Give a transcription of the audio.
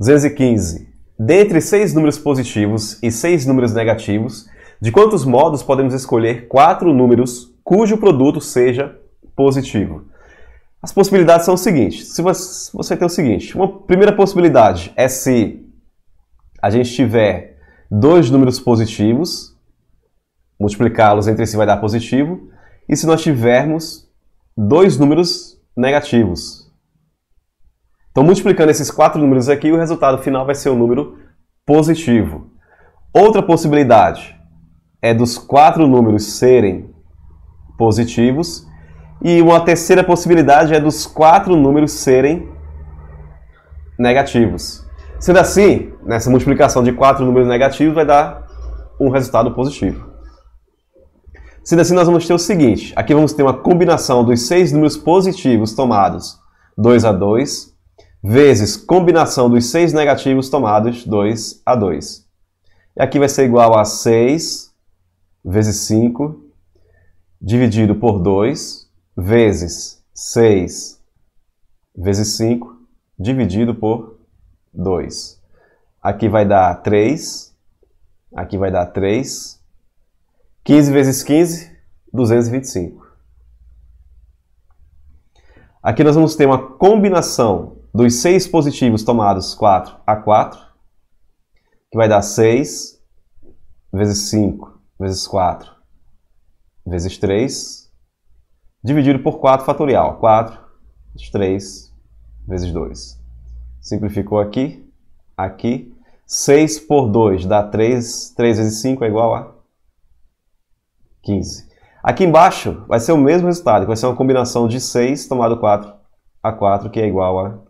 215. Dentre seis números positivos e seis números negativos, de quantos modos podemos escolher quatro números cujo produto seja positivo? As possibilidades são as seguintes. Se você, você tem o seguinte, uma primeira possibilidade é se a gente tiver dois números positivos, multiplicá-los entre si vai dar positivo, e se nós tivermos dois números negativos, então, multiplicando esses quatro números aqui, o resultado final vai ser um número positivo. Outra possibilidade é dos quatro números serem positivos. E uma terceira possibilidade é dos quatro números serem negativos. Sendo assim, nessa multiplicação de quatro números negativos vai dar um resultado positivo. Sendo assim, nós vamos ter o seguinte: aqui vamos ter uma combinação dos seis números positivos tomados 2 a 2 vezes combinação dos seis negativos tomados, 2 a 2. E aqui vai ser igual a 6 vezes 5 dividido por 2 vezes 6 vezes 5 dividido por 2. Aqui vai dar 3, aqui vai dar 3. 15 vezes 15, 225. Aqui nós vamos ter uma combinação dos seis positivos tomados, 4 a 4, que vai dar 6 vezes 5 vezes 4 vezes 3, dividido por 4 fatorial. 4 vezes 3 vezes 2. Simplificou aqui, aqui. 6 por 2 dá 3, 3 vezes 5 é igual a 15. Aqui embaixo vai ser o mesmo resultado, vai ser uma combinação de 6 tomado 4 a 4, que é igual a